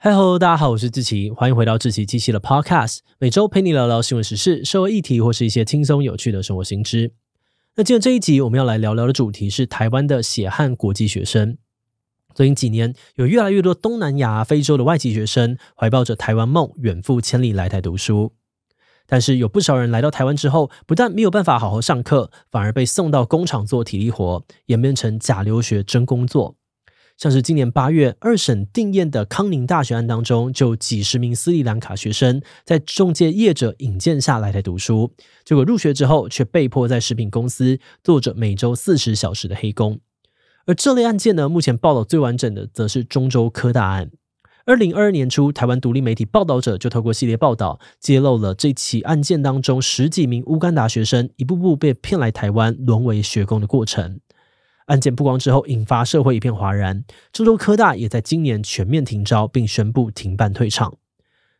嗨，Hello，大家好，我是志奇，欢迎回到志奇机器的 Podcast，每周陪你聊聊新闻时事、社会议题或是一些轻松有趣的生活新知。那今着这一集，我们要来聊聊的主题是台湾的血汗国际学生。最近几年，有越来越多东南亚、非洲的外籍学生，怀抱着台湾梦，远赴千里来台读书。但是有不少人来到台湾之后，不但没有办法好好上课，反而被送到工厂做体力活，演变成假留学真工作。像是今年八月二审定验的康宁大学案当中，就几十名斯里兰卡学生在中介业者引荐下来台读书，结果入学之后却被迫在食品公司做着每周四十小时的黑工。而这类案件呢，目前报道最完整的，则是中州科大案。二零二二年初，台湾独立媒体报道者就透过系列报道，揭露了这起案件当中十几名乌干达学生一步步被骗来台湾，沦为学工的过程。案件曝光之后，引发社会一片哗然。郑州科大也在今年全面停招，并宣布停办退场。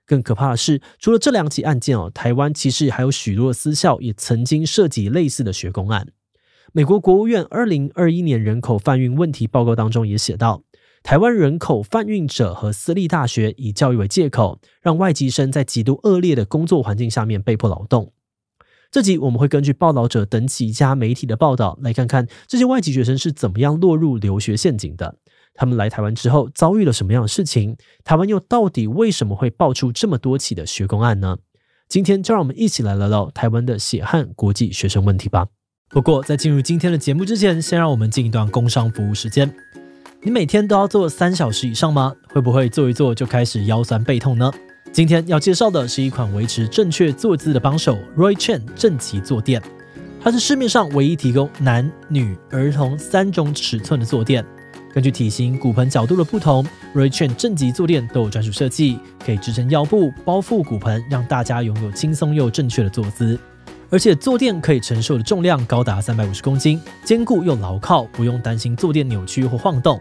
更可怕的是，除了这两起案件哦，台湾其实还有许多私校也曾经涉及类似的学工案。美国国务院二零二一年人口贩运问题报告当中也写到，台湾人口贩运者和私立大学以教育为借口，让外籍生在极度恶劣的工作环境下面被迫劳动。这集我们会根据报道者等几家媒体的报道，来看看这些外籍学生是怎么样落入留学陷阱的。他们来台湾之后遭遇了什么样的事情？台湾又到底为什么会爆出这么多起的学工案呢？今天就让我们一起来聊聊台湾的血汗国际学生问题吧。不过在进入今天的节目之前，先让我们进一段工商服务时间。你每天都要做三小时以上吗？会不会做一做就开始腰酸背痛呢？今天要介绍的是一款维持正确坐姿的帮手 ——Roy Chen 正极坐垫。它是市面上唯一提供男女儿童三种尺寸的坐垫。根据体型、骨盆角度的不同，Roy Chen 正极坐垫都有专属设计，可以支撑腰部、包覆骨盆，让大家拥有轻松又正确的坐姿。而且坐垫可以承受的重量高达三百五十公斤，坚固又牢靠，不用担心坐垫扭曲或晃动。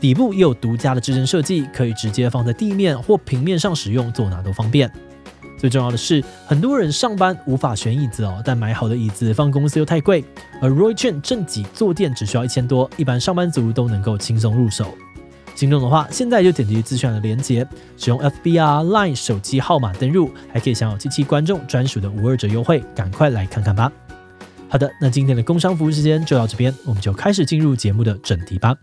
底部也有独家的支撑设计，可以直接放在地面或平面上使用，坐哪都方便。最重要的是，很多人上班无法选椅子哦，但买好的椅子放公司又太贵，而 r o y c h e n 正脊坐垫只需要一千多，一般上班族都能够轻松入手。心动的话，现在就点击资讯栏的连接，使用 FBR Line 手机号码登入，还可以享有机器观众专属的五二折优惠，赶快来看看吧。好的，那今天的工商服务时间就到这边，我们就开始进入节目的正题吧。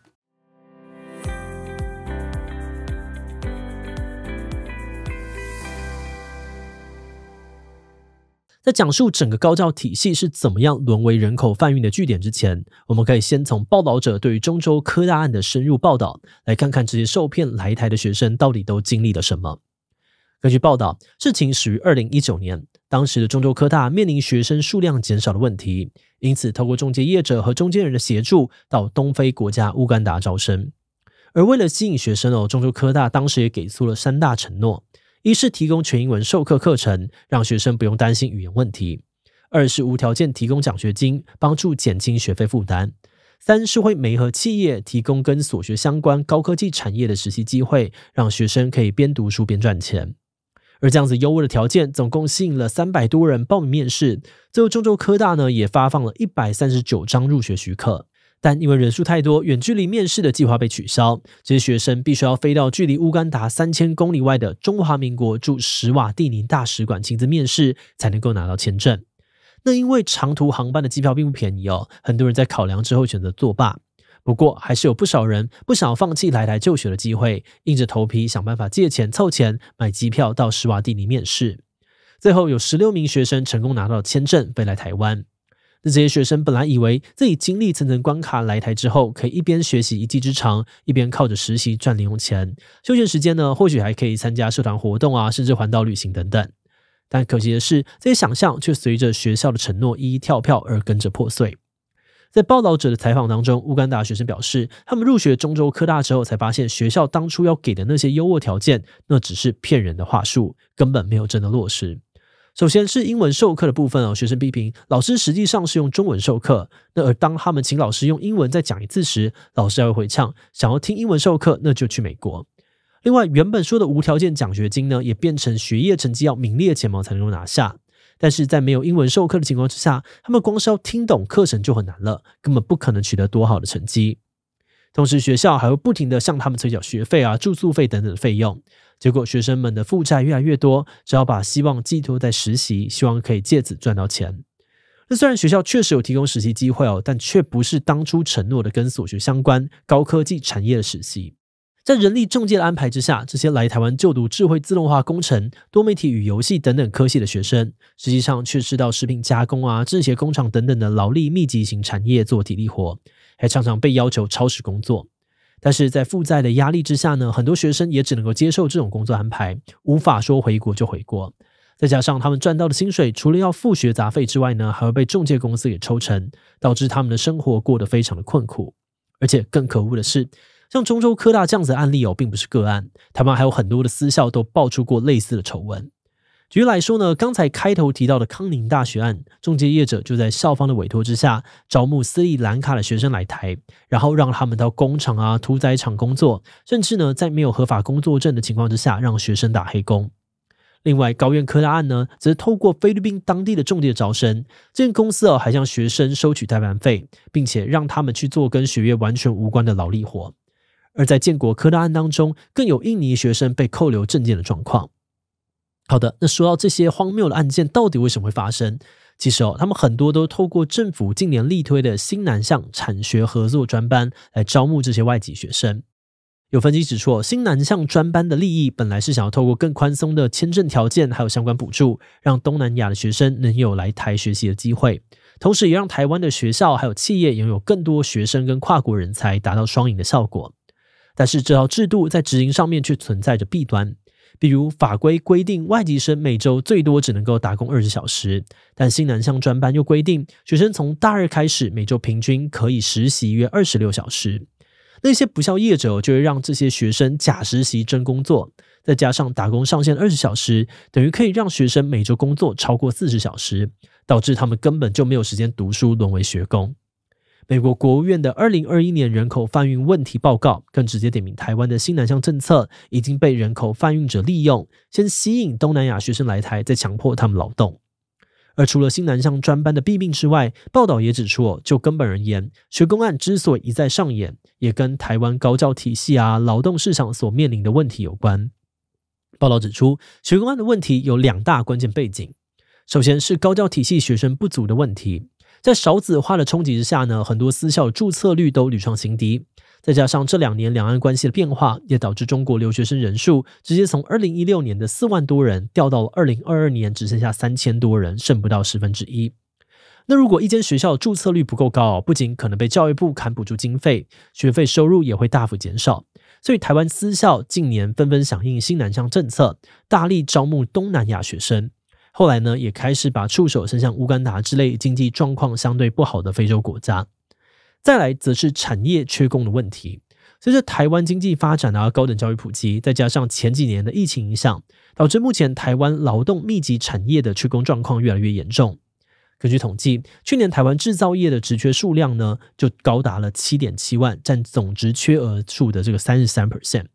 在讲述整个高教体系是怎么样沦为人口贩运的据点之前，我们可以先从报道者对于中州科大案的深入报道来看看这些受骗来台的学生到底都经历了什么。根据报道，事情始于二零一九年，当时的中州科大面临学生数量减少的问题，因此透过中介业者和中间人的协助到东非国家乌干达招生。而为了吸引学生哦，中州科大当时也给出了三大承诺。一是提供全英文授课课程，让学生不用担心语言问题；二是无条件提供奖学金，帮助减轻学费负担；三是会媒和企业提供跟所学相关高科技产业的实习机会，让学生可以边读书边赚钱。而这样子优渥的条件，总共吸引了三百多人报名面试，最后中州科大呢也发放了一百三十九张入学许可。但因为人数太多，远距离面试的计划被取消，这些学生必须要飞到距离乌干达三千公里外的中华民国驻史瓦蒂尼大使馆亲自面试，才能够拿到签证。那因为长途航班的机票并不便宜哦，很多人在考量之后选择作罢。不过还是有不少人不想放弃来台就学的机会，硬着头皮想办法借钱凑钱买机票到史瓦蒂尼面试。最后有十六名学生成功拿到签证，飞来台湾。这些学生本来以为自己经历层层关卡来台之后，可以一边学习一技之长，一边靠着实习赚零用钱，休闲时间呢，或许还可以参加社团活动啊，甚至环岛旅行等等。但可惜的是，这些想象却随着学校的承诺一一跳票而跟着破碎。在报道者的采访当中，乌干达学生表示，他们入学中州科大之后，才发现学校当初要给的那些优渥条件，那只是骗人的话术，根本没有真的落实。首先是英文授课的部分哦，学生批评老师实际上是用中文授课。那而当他们请老师用英文再讲一次时，老师还会回唱。想要听英文授课，那就去美国。另外，原本说的无条件奖学金呢，也变成学业成绩要名列前茅才能够拿下。但是在没有英文授课的情况之下，他们光是要听懂课程就很难了，根本不可能取得多好的成绩。同时，学校还会不停的向他们催缴学费啊、住宿费等等的费用，结果学生们的负债越来越多，只好把希望寄托在实习，希望可以借此赚到钱。那虽然学校确实有提供实习机会哦，但却不是当初承诺的跟所学相关、高科技产业的实习。在人力中介的安排之下，这些来台湾就读智慧自动化工程、多媒体与游戏等等科系的学生，实际上却是到食品加工啊、制鞋工厂等等的劳力密集型产业做体力活。还常常被要求超时工作，但是在负债的压力之下呢，很多学生也只能够接受这种工作安排，无法说回国就回国。再加上他们赚到的薪水，除了要付学杂费之外呢，还会被中介公司给抽成，导致他们的生活过得非常的困苦。而且更可恶的是，像中州科大这样子的案例哦，并不是个案，他们还有很多的私校都爆出过类似的丑闻。举例来说呢，刚才开头提到的康宁大学案，中介业者就在校方的委托之下，招募斯里兰卡的学生来台，然后让他们到工厂啊、屠宰场工作，甚至呢，在没有合法工作证的情况之下，让学生打黑工。另外，高院科大案呢，则透过菲律宾当地的中介招生，这间公司哦，还向学生收取代办费，并且让他们去做跟学业完全无关的劳力活。而在建国科大案当中，更有印尼学生被扣留证件的状况。好的，那说到这些荒谬的案件，到底为什么会发生？其实哦，他们很多都透过政府近年力推的新南向产学合作专班来招募这些外籍学生。有分析指出，新南向专班的利益本来是想要透过更宽松的签证条件，还有相关补助，让东南亚的学生能有来台学习的机会，同时也让台湾的学校还有企业拥有更多学生跟跨国人才，达到双赢的效果。但是，这套制度在执行上面却存在着弊端。比如法规规定，外籍生每周最多只能够打工二十小时，但新南向专班又规定，学生从大二开始，每周平均可以实习约二十六小时。那些不校业者就会让这些学生假实习真工作，再加上打工上限二十小时，等于可以让学生每周工作超过四十小时，导致他们根本就没有时间读书，沦为学工。美国国务院的二零二一年人口贩运问题报告，更直接点名台湾的新南向政策已经被人口贩运者利用，先吸引东南亚学生来台，再强迫他们劳动。而除了新南向专班的弊病之外，报道也指出，就根本而言，学工案之所以一再上演，也跟台湾高教体系啊、劳动市场所面临的问题有关。报道指出，学工案的问题有两大关键背景，首先是高教体系学生不足的问题。在少子化的冲击之下呢，很多私校注册率都屡创新低。再加上这两年两岸关系的变化，也导致中国留学生人数直接从二零一六年的四万多人掉到了二零二二年只剩下三千多人，剩不到十分之一。那如果一间学校注册率不够高，不仅可能被教育部砍补助经费，学费收入也会大幅减少。所以台湾私校近年纷纷响应新南向政策，大力招募东南亚学生。后来呢，也开始把触手伸向乌干达之类经济状况相对不好的非洲国家。再来则是产业缺工的问题。随着台湾经济发展啊，高等教育普及，再加上前几年的疫情影响，导致目前台湾劳动密集产业的缺工状况越来越严重。根据统计，去年台湾制造业的职缺数量呢，就高达了七点七万，占总职缺额数的这个三十三 percent。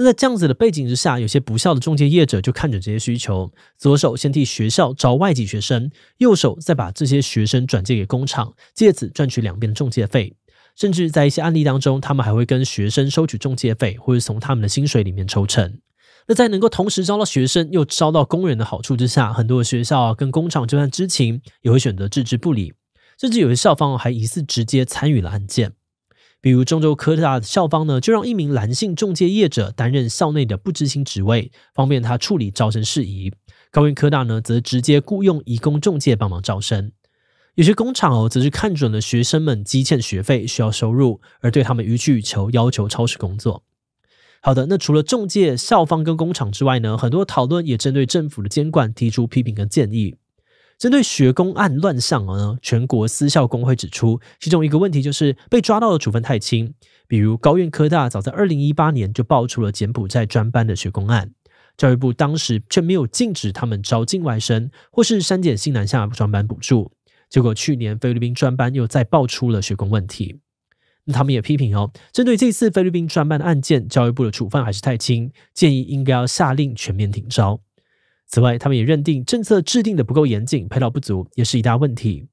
那在这样子的背景之下，有些不孝的中介业者就看准这些需求，左手先替学校招外籍学生，右手再把这些学生转借给工厂，借此赚取两边的中介费。甚至在一些案例当中，他们还会跟学生收取中介费，或是从他们的薪水里面抽成。那在能够同时招到学生又招到工人的好处之下，很多的学校跟工厂就算知情，也会选择置之不理，甚至有些校方还疑似直接参与了案件。比如中州科大的校方呢，就让一名男性中介业者担任校内的不执行职位，方便他处理招生事宜。高院科大呢，则直接雇佣义工中介帮忙招生。有些工厂哦，则是看准了学生们积欠学费需要收入，而对他们予取予求，要求超时工作。好的，那除了中介、校方跟工厂之外呢，很多讨论也针对政府的监管提出批评跟建议。针对学工案乱象呢，全国私校工会指出，其中一个问题就是被抓到的处分太轻。比如，高院科大早在二零一八年就爆出了柬埔寨专班的学工案，教育部当时却没有禁止他们招境外生，或是删减新南下专班补助。结果去年菲律宾专班又再爆出了学工问题。那他们也批评哦，针对这次菲律宾专班的案件，教育部的处分还是太轻，建议应该要下令全面停招。此外，他们也认定政策制定的不够严谨，配套不足也是一大问题。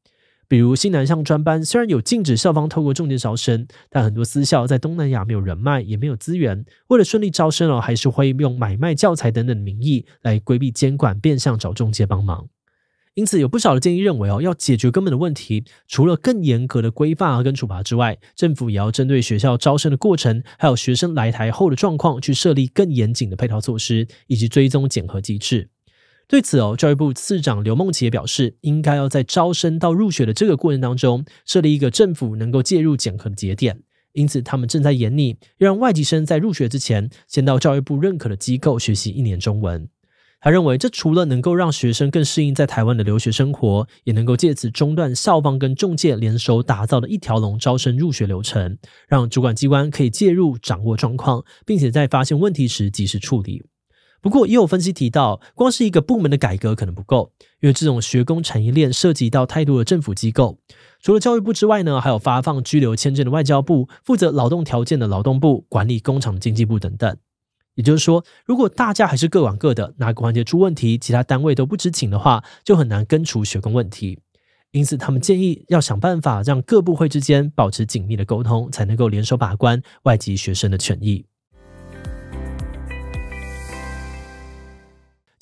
比如新南向专班虽然有禁止校方透过中介招生，但很多私校在东南亚没有人脉，也没有资源，为了顺利招生哦，还是会用买卖教材等等的名义来规避监管，变相找中介帮忙。因此，有不少的建议认为哦，要解决根本的问题，除了更严格的规范和跟处罚之外，政府也要针对学校招生的过程，还有学生来台后的状况，去设立更严谨的配套措施以及追踪检核机制。对此哦，教育部次长刘梦琪也表示，应该要在招生到入学的这个过程当中，设立一个政府能够介入检核的节点。因此，他们正在研拟让外籍生在入学之前，先到教育部认可的机构学习一年中文。他认为，这除了能够让学生更适应在台湾的留学生活，也能够借此中断校方跟中介联手打造的一条龙招生入学流程，让主管机关可以介入掌握状况，并且在发现问题时及时处理。不过，也有分析提到，光是一个部门的改革可能不够，因为这种学工产业链涉及到太多的政府机构，除了教育部之外呢，还有发放居留签证的外交部、负责劳动条件的劳动部、管理工厂的经济部等等。也就是说，如果大家还是各管各的，哪个环节出问题，其他单位都不知情的话，就很难根除学工问题。因此，他们建议要想办法让各部会之间保持紧密的沟通，才能够联手把关外籍学生的权益。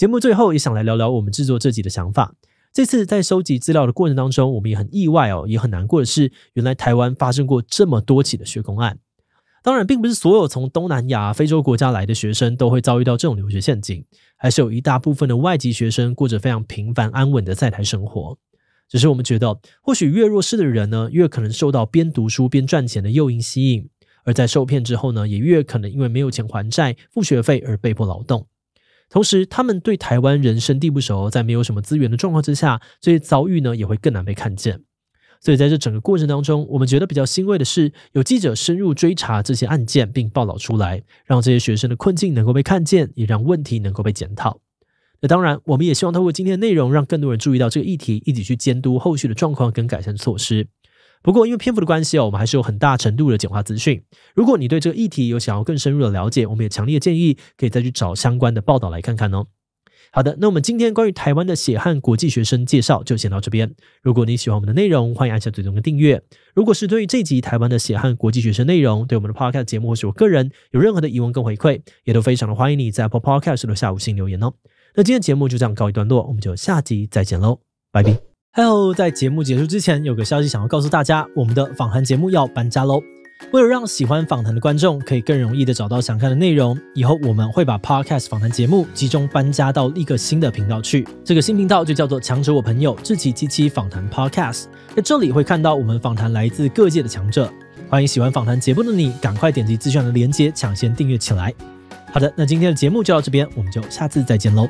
节目最后也想来聊聊我们制作这集的想法。这次在收集资料的过程当中，我们也很意外哦，也很难过的是，原来台湾发生过这么多起的学工案。当然，并不是所有从东南亚、非洲国家来的学生都会遭遇到这种留学陷阱，还是有一大部分的外籍学生过着非常平凡安稳的在台生活。只是我们觉得，或许越弱势的人呢，越可能受到边读书边赚钱的诱因吸引，而在受骗之后呢，也越可能因为没有钱还债、付学费而被迫劳动。同时，他们对台湾人生地不熟，在没有什么资源的状况之下，这些遭遇呢也会更难被看见。所以，在这整个过程当中，我们觉得比较欣慰的是，有记者深入追查这些案件，并报道出来，让这些学生的困境能够被看见，也让问题能够被检讨。那当然，我们也希望通过今天的内容，让更多人注意到这个议题，一起去监督后续的状况跟改善措施。不过，因为篇幅的关系哦，我们还是有很大程度的简化资讯。如果你对这个议题有想要更深入的了解，我们也强烈建议可以再去找相关的报道来看看哦。好的，那我们今天关于台湾的血汗国际学生介绍就先到这边。如果你喜欢我们的内容，欢迎按下最终的订阅。如果是对于这集台湾的血汗国际学生内容，对我们的 podcast 节目或是我个人有任何的疑问跟回馈，也都非常的欢迎你在 podcast 留下五星留言哦。那今天节目就这样告一段落，我们就下集再见喽，拜拜。Hello，在节目结束之前，有个消息想要告诉大家，我们的访谈节目要搬家喽。为了让喜欢访谈的观众可以更容易的找到想看的内容，以后我们会把 podcast 访谈节目集中搬家到另一个新的频道去。这个新频道就叫做“强者我朋友志己机器访谈 podcast”。在这里会看到我们访谈来自各界的强者。欢迎喜欢访谈节目的你，赶快点击资讯的链接，抢先订阅起来。好的，那今天的节目就到这边，我们就下次再见喽。